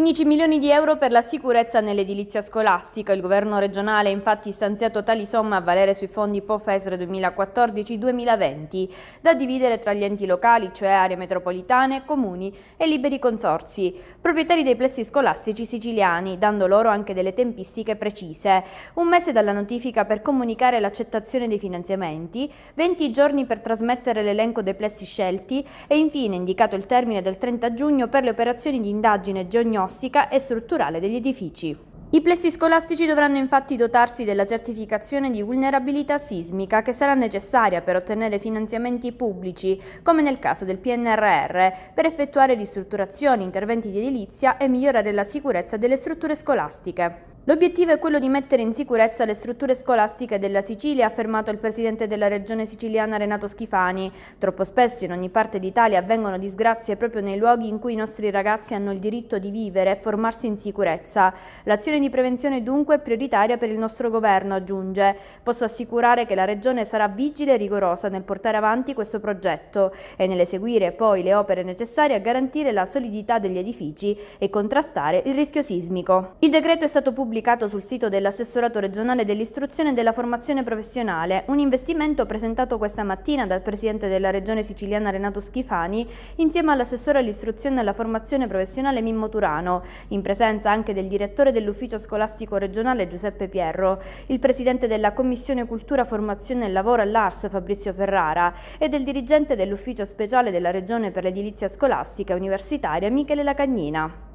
15 milioni di euro per la sicurezza nell'edilizia scolastica. Il governo regionale ha infatti stanziato tali somme a valere sui fondi POFESR 2014-2020, da dividere tra gli enti locali, cioè aree metropolitane, comuni e liberi consorsi, proprietari dei plessi scolastici siciliani, dando loro anche delle tempistiche precise. Un mese dalla notifica per comunicare l'accettazione dei finanziamenti, 20 giorni per trasmettere l'elenco dei plessi scelti e infine indicato il termine del 30 giugno per le operazioni di indagine geognostica diagnostica e strutturale degli edifici. I plessi scolastici dovranno infatti dotarsi della certificazione di vulnerabilità sismica che sarà necessaria per ottenere finanziamenti pubblici, come nel caso del PNRR, per effettuare ristrutturazioni, interventi di edilizia e migliorare la sicurezza delle strutture scolastiche. L'obiettivo è quello di mettere in sicurezza le strutture scolastiche della Sicilia, ha affermato il presidente della regione siciliana Renato Schifani. Troppo spesso in ogni parte d'Italia avvengono disgrazie proprio nei luoghi in cui i nostri ragazzi hanno il diritto di vivere e formarsi in sicurezza. L'azione di prevenzione dunque è prioritaria per il nostro governo, aggiunge. Posso assicurare che la regione sarà vigile e rigorosa nel portare avanti questo progetto e nell'eseguire poi le opere necessarie a garantire la solidità degli edifici e contrastare il rischio sismico. Il decreto è stato pubblicato pubblicato sul sito dell'assessorato regionale dell'istruzione e della formazione professionale, un investimento presentato questa mattina dal presidente della regione siciliana Renato Schifani insieme all'assessore all'istruzione e alla formazione professionale Mimmo Turano, in presenza anche del direttore dell'ufficio scolastico regionale Giuseppe Pierro, il presidente della commissione cultura, formazione e lavoro all'ARS Fabrizio Ferrara e del dirigente dell'ufficio speciale della regione per l'edilizia scolastica e universitaria Michele Lacagnina.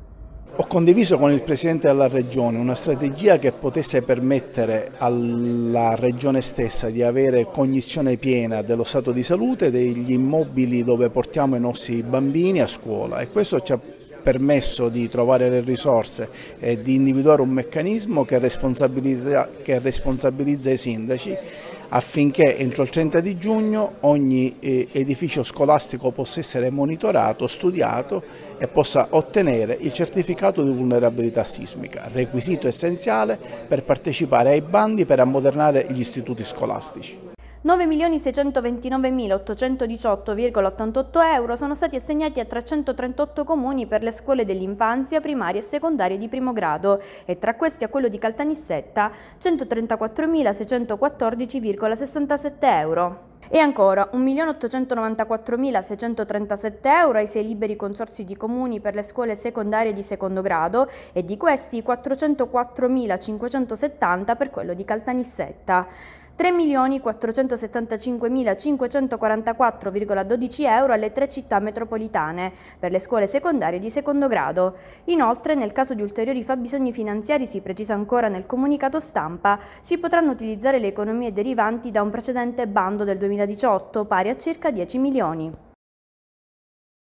Ho condiviso con il Presidente della Regione una strategia che potesse permettere alla Regione stessa di avere cognizione piena dello stato di salute degli immobili dove portiamo i nostri bambini a scuola e questo ci ha permesso di trovare le risorse e di individuare un meccanismo che responsabilizza, che responsabilizza i sindaci affinché entro il 30 di giugno ogni eh, edificio scolastico possa essere monitorato, studiato e possa ottenere il certificato di vulnerabilità sismica, requisito essenziale per partecipare ai bandi per ammodernare gli istituti scolastici. 9.629.818,88 euro sono stati assegnati a 338 comuni per le scuole dell'infanzia, primaria e secondaria di primo grado e tra questi a quello di Caltanissetta 134.614,67 euro. E ancora 1.894.637 euro ai sei liberi consorsi di comuni per le scuole secondarie di secondo grado e di questi 404.570 per quello di Caltanissetta. 3.475.544,12 euro alle tre città metropolitane per le scuole secondarie di secondo grado. Inoltre, nel caso di ulteriori fabbisogni finanziari, si precisa ancora nel comunicato stampa, si potranno utilizzare le economie derivanti da un precedente bando del 2018 pari a circa 10 milioni.